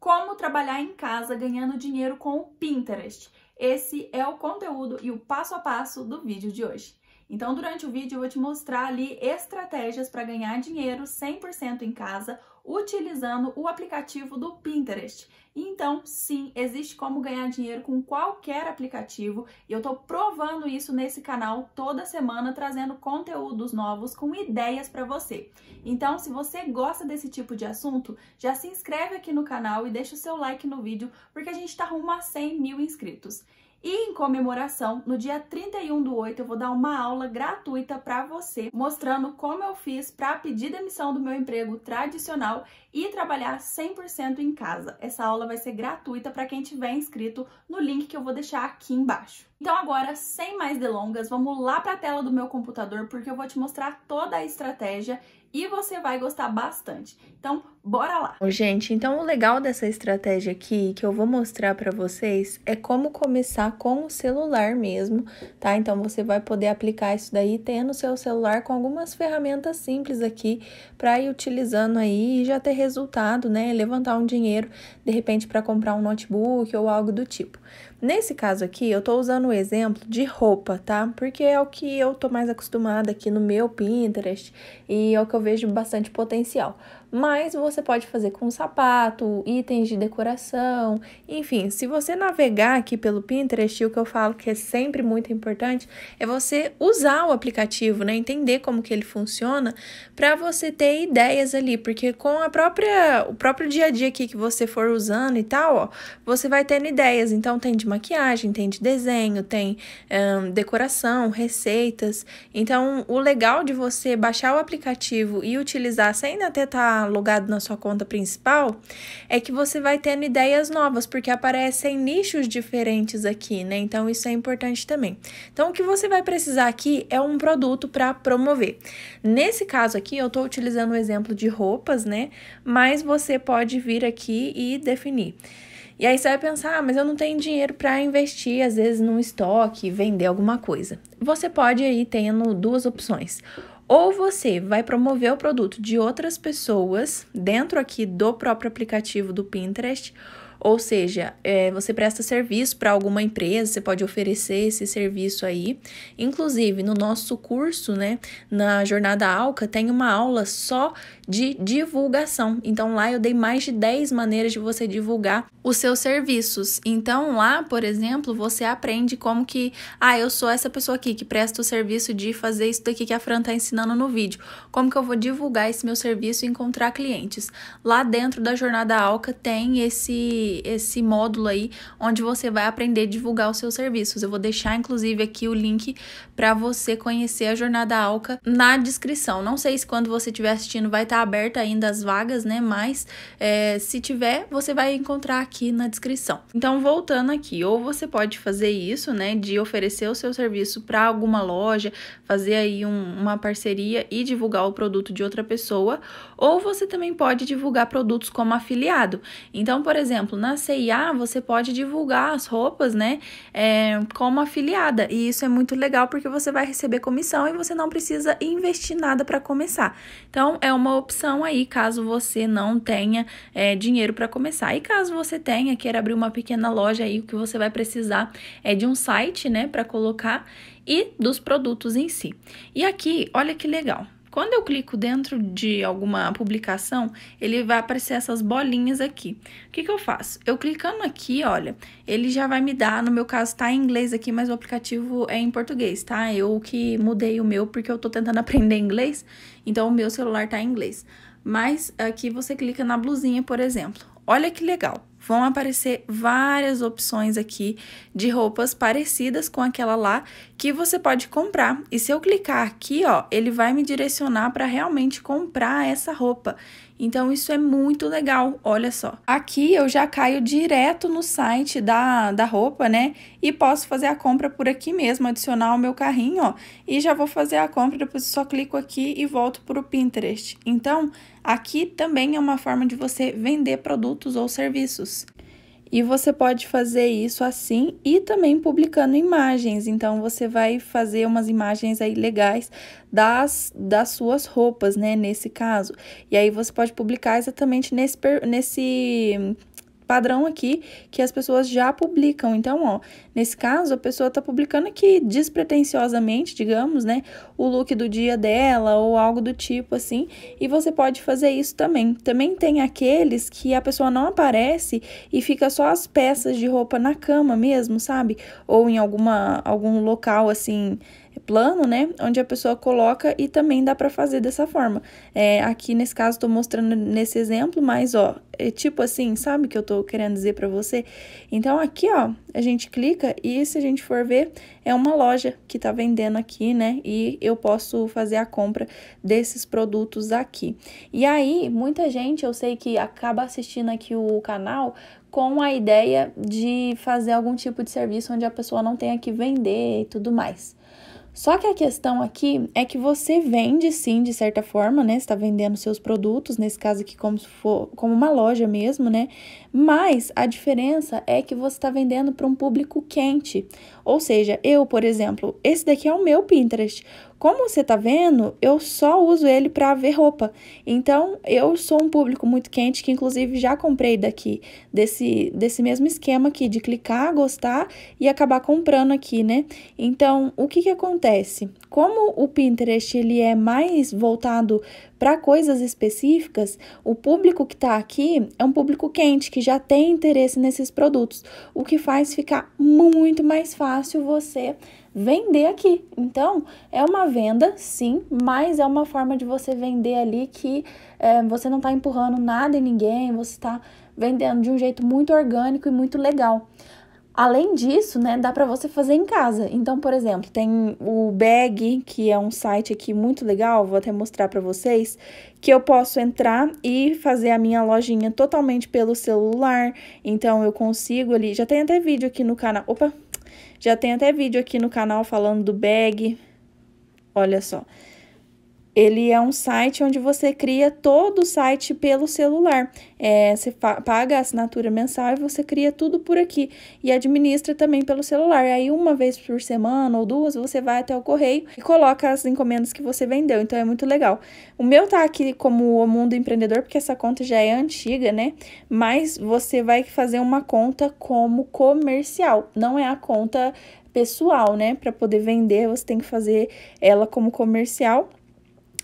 Como trabalhar em casa ganhando dinheiro com o Pinterest. Esse é o conteúdo e o passo a passo do vídeo de hoje. Então, durante o vídeo, eu vou te mostrar ali estratégias para ganhar dinheiro 100% em casa utilizando o aplicativo do Pinterest. Então, sim, existe como ganhar dinheiro com qualquer aplicativo e eu estou provando isso nesse canal toda semana, trazendo conteúdos novos com ideias para você. Então, se você gosta desse tipo de assunto, já se inscreve aqui no canal e deixa o seu like no vídeo, porque a gente está rumo a 100 mil inscritos. E em comemoração, no dia 31 do 8, eu vou dar uma aula gratuita para você, mostrando como eu fiz para pedir demissão do meu emprego tradicional e trabalhar 100% em casa. Essa aula vai ser gratuita para quem tiver inscrito no link que eu vou deixar aqui embaixo. Então agora, sem mais delongas, vamos lá para a tela do meu computador porque eu vou te mostrar toda a estratégia e você vai gostar bastante. Então, bora lá! gente, então o legal dessa estratégia aqui que eu vou mostrar para vocês é como começar com o celular mesmo, tá? Então, você vai poder aplicar isso daí tendo seu celular com algumas ferramentas simples aqui para ir utilizando aí e já ter resultado, né? Levantar um dinheiro, de repente, para comprar um notebook ou algo do tipo. Nesse caso aqui, eu tô usando o exemplo de roupa, tá? Porque é o que eu tô mais acostumada aqui no meu Pinterest e é o que eu eu vejo bastante potencial mas você pode fazer com sapato, itens de decoração, enfim. Se você navegar aqui pelo Pinterest, o que eu falo que é sempre muito importante é você usar o aplicativo, né? Entender como que ele funciona para você ter ideias ali, porque com a própria o próprio dia a dia aqui que você for usando e tal, ó, você vai tendo ideias. Então tem de maquiagem, tem de desenho, tem decoração, receitas. Então o legal de você baixar o aplicativo e utilizar sem até estar tá alugado logado na sua conta principal, é que você vai tendo ideias novas, porque aparecem nichos diferentes aqui, né? Então isso é importante também. Então o que você vai precisar aqui é um produto para promover. Nesse caso aqui, eu estou utilizando o exemplo de roupas, né? Mas você pode vir aqui e definir. E aí você vai pensar, ah, mas eu não tenho dinheiro para investir, às vezes, num estoque, vender alguma coisa. Você pode aí tendo duas opções ou você vai promover o produto de outras pessoas dentro aqui do próprio aplicativo do Pinterest, ou seja, é, você presta serviço para alguma empresa, você pode oferecer esse serviço aí. Inclusive, no nosso curso, né, na Jornada Alca, tem uma aula só de divulgação. Então, lá eu dei mais de 10 maneiras de você divulgar os seus serviços. Então lá, por exemplo, você aprende como que, ah, eu sou essa pessoa aqui que presta o serviço de fazer isso daqui que a Fran tá ensinando no vídeo. Como que eu vou divulgar esse meu serviço e encontrar clientes? Lá dentro da jornada Alca tem esse esse módulo aí onde você vai aprender a divulgar os seus serviços. Eu vou deixar inclusive aqui o link para você conhecer a jornada Alca na descrição. Não sei se quando você estiver assistindo vai estar tá aberta ainda as vagas, né? Mas é, se tiver, você vai encontrar aqui aqui na descrição. Então, voltando aqui, ou você pode fazer isso, né, de oferecer o seu serviço para alguma loja, fazer aí um, uma parceria e divulgar o produto de outra pessoa, ou você também pode divulgar produtos como afiliado. Então, por exemplo, na CIA você pode divulgar as roupas, né, é, como afiliada, e isso é muito legal porque você vai receber comissão e você não precisa investir nada para começar. Então, é uma opção aí caso você não tenha é, dinheiro para começar. E caso você tenha, é queira abrir uma pequena loja aí, o que você vai precisar é de um site, né, para colocar e dos produtos em si. E aqui, olha que legal. Quando eu clico dentro de alguma publicação, ele vai aparecer essas bolinhas aqui. O que, que eu faço? Eu clicando aqui, olha, ele já vai me dar, no meu caso tá em inglês aqui, mas o aplicativo é em português, tá? Eu que mudei o meu porque eu tô tentando aprender inglês, então o meu celular tá em inglês. Mas aqui você clica na blusinha, por exemplo. Olha que legal vão aparecer várias opções aqui de roupas parecidas com aquela lá que você pode comprar. E se eu clicar aqui, ó, ele vai me direcionar para realmente comprar essa roupa. Então isso é muito legal, olha só. Aqui eu já caio direto no site da, da roupa, né? E posso fazer a compra por aqui mesmo, adicionar o meu carrinho, ó. E já vou fazer a compra, depois só clico aqui e volto para o Pinterest. Então, aqui também é uma forma de você vender produtos ou serviços. E você pode fazer isso assim e também publicando imagens. Então você vai fazer umas imagens aí legais das, das suas roupas, né? Nesse caso. E aí você pode publicar exatamente nesse, nesse padrão aqui que as pessoas já publicam. Então, ó, nesse caso, a pessoa tá publicando aqui despretensiosamente, digamos, né, o look do dia dela ou algo do tipo assim, e você pode fazer isso também. Também tem aqueles que a pessoa não aparece e fica só as peças de roupa na cama mesmo, sabe? Ou em alguma algum local assim, plano, né? Onde a pessoa coloca e também dá para fazer dessa forma. É, aqui nesse caso estou mostrando nesse exemplo, mas ó, é tipo assim, sabe o que eu estou querendo dizer para você? Então aqui, ó, a gente clica e se a gente for ver, é uma loja que tá vendendo aqui, né? E eu posso fazer a compra desses produtos aqui. E aí, muita gente, eu sei que acaba assistindo aqui o canal com a ideia de fazer algum tipo de serviço onde a pessoa não tenha que vender e tudo mais. Só que a questão aqui é que você vende sim, de certa forma, né? Você está vendendo seus produtos, nesse caso aqui, como, for, como uma loja mesmo, né? Mas a diferença é que você está vendendo para um público quente. Ou seja, eu, por exemplo, esse daqui é o meu Pinterest. Como você tá vendo, eu só uso ele para ver roupa. Então, eu sou um público muito quente que inclusive já comprei daqui desse desse mesmo esquema aqui de clicar, gostar e acabar comprando aqui, né? Então, o que que acontece? Como o Pinterest ele é mais voltado para coisas específicas, o público que está aqui é um público quente, que já tem interesse nesses produtos, o que faz ficar muito mais fácil você vender aqui. Então, é uma venda, sim, mas é uma forma de você vender ali que é, você não está empurrando nada em ninguém, você está vendendo de um jeito muito orgânico e muito legal. Além disso, né, dá para você fazer em casa. Então, por exemplo, tem o Bag, que é um site aqui muito legal, vou até mostrar para vocês, que eu posso entrar e fazer a minha lojinha totalmente pelo celular. Então, eu consigo ali, já tem até vídeo aqui no canal. Opa, já tem até vídeo aqui no canal falando do bag. Olha só. Ele é um site onde você cria todo o site pelo celular. É, você paga a assinatura mensal e você cria tudo por aqui e administra também pelo celular. Aí, uma vez por semana ou duas, você vai até o correio e coloca as encomendas que você vendeu. Então, é muito legal. O meu tá aqui como o Mundo Empreendedor, porque essa conta já é antiga, né? Mas você vai fazer uma conta como comercial, não é a conta pessoal, né? Para poder vender, você tem que fazer ela como comercial.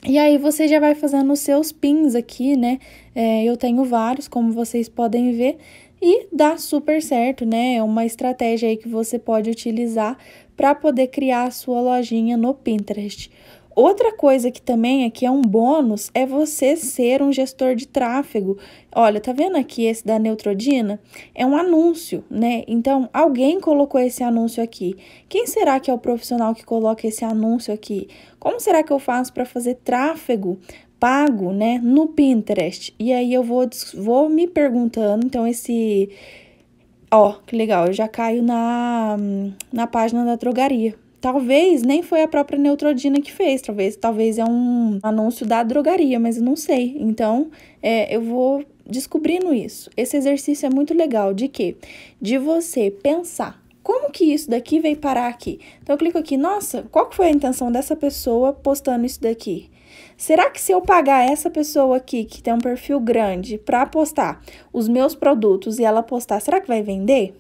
E aí você já vai fazendo os seus pins aqui, né? É, eu tenho vários, como vocês podem ver, e dá super certo, né? É uma estratégia aí que você pode utilizar para poder criar a sua lojinha no Pinterest. Outra coisa que também aqui é, é um bônus é você ser um gestor de tráfego. Olha, tá vendo aqui esse da Neutrodina? É um anúncio, né? Então, alguém colocou esse anúncio aqui. Quem será que é o profissional que coloca esse anúncio aqui? Como será que eu faço para fazer tráfego pago, né, no Pinterest? E aí eu vou vou me perguntando, então esse ó, que legal, eu já caio na na página da drogaria Talvez nem foi a própria Neutrodina que fez, talvez, talvez é um anúncio da drogaria, mas eu não sei. Então, é, eu vou descobrindo isso. Esse exercício é muito legal de quê? De você pensar como que isso daqui veio parar aqui? Então eu clico aqui, nossa, qual foi a intenção dessa pessoa postando isso daqui? Será que se eu pagar essa pessoa aqui, que tem um perfil grande, para postar os meus produtos e ela postar, será que vai vender?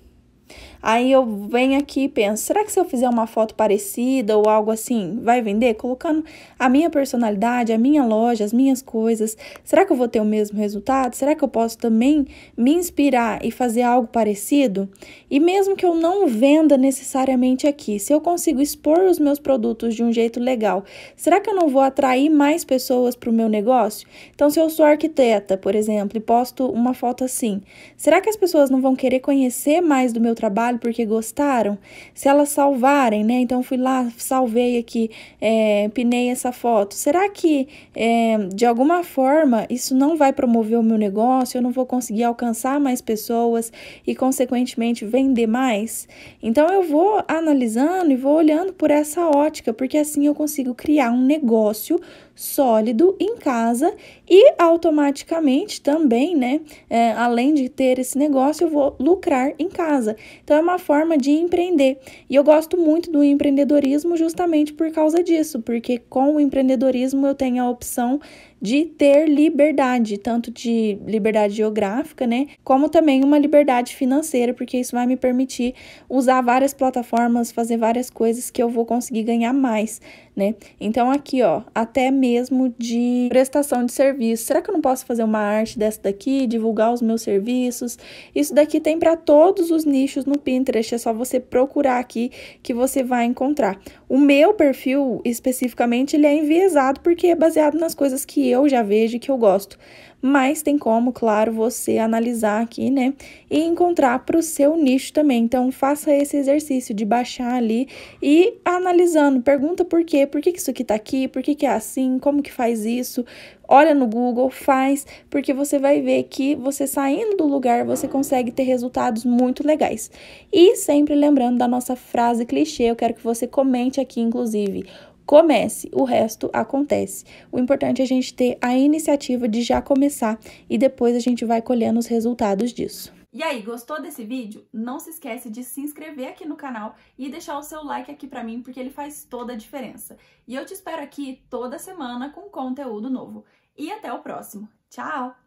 Aí eu venho aqui e penso, será que se eu fizer uma foto parecida ou algo assim, vai vender? Colocando a minha personalidade, a minha loja, as minhas coisas, será que eu vou ter o mesmo resultado? Será que eu posso também me inspirar e fazer algo parecido? E mesmo que eu não venda necessariamente aqui, se eu consigo expor os meus produtos de um jeito legal, será que eu não vou atrair mais pessoas para o meu negócio? Então, se eu sou arquiteta, por exemplo, e posto uma foto assim, será que as pessoas não vão querer conhecer mais do meu trabalho? porque gostaram, se elas salvarem, né? Então fui lá, salvei aqui, é, pinei essa foto. Será que é, de alguma forma isso não vai promover o meu negócio? Eu não vou conseguir alcançar mais pessoas e, consequentemente, vender mais? Então eu vou analisando e vou olhando por essa ótica, porque assim eu consigo criar um negócio sólido em casa e automaticamente também, né? É, além de ter esse negócio, eu vou lucrar em casa. Então é uma forma de empreender. E eu gosto muito do empreendedorismo justamente por causa disso, porque com o empreendedorismo eu tenho a opção de ter liberdade, tanto de liberdade geográfica, né, como também uma liberdade financeira, porque isso vai me permitir usar várias plataformas, fazer várias coisas que eu vou conseguir ganhar mais, né? Então aqui, ó, até mesmo de prestação de serviço. Será que eu não posso fazer uma arte dessa daqui, divulgar os meus serviços? Isso daqui tem para todos os nichos no Pinterest, é só você procurar aqui que você vai encontrar. O meu perfil especificamente, ele é enviesado porque é baseado nas coisas que eu já vejo e que eu gosto. Mas tem como, claro, você analisar aqui, né? E encontrar para o seu nicho também. Então, faça esse exercício de baixar ali e analisando. Pergunta por quê, por que, que isso aqui tá aqui, por que, que é assim, como que faz isso. Olha no Google, faz, porque você vai ver que você saindo do lugar, você consegue ter resultados muito legais. E sempre lembrando da nossa frase clichê, eu quero que você comente aqui, inclusive comece, o resto acontece. O importante é a gente ter a iniciativa de já começar e depois a gente vai colhendo os resultados disso. E aí, gostou desse vídeo? Não se esquece de se inscrever aqui no canal e deixar o seu like aqui para mim, porque ele faz toda a diferença. E eu te espero aqui toda semana com conteúdo novo. E até o próximo. Tchau!